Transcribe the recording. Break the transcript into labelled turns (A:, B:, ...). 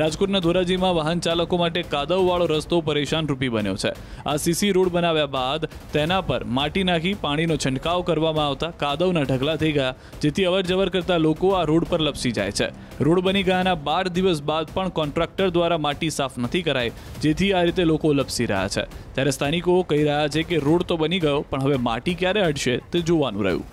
A: રાજકોટના ધોરાજીમાં વાહન ચાલકો માટે કાદવવાળો રસ્તો પરેશાન રૂપી બન્યો છે આ સીસી રોડ બનાવ્યા બાદ તેના પર માટી નાખી પાણીનો છંટકાવ કરવામાં આવતા કાદવના ઢગલા થઈ ગયા જેથી અવરજવર કરતા લોકો આ રોડ પર લપસી જાય છે રોડ બની ગયાના બાર દિવસ બાદ પણ કોન્ટ્રાક્ટર દ્વારા માટી સાફ નથી કરાઈ જેથી આ રીતે લોકો લપસી રહ્યા છે ત્યારે સ્થાનિકો કહી રહ્યા છે કે રોડ તો બની ગયો પણ હવે માટી ક્યારે હટશે તે જોવાનું રહ્યું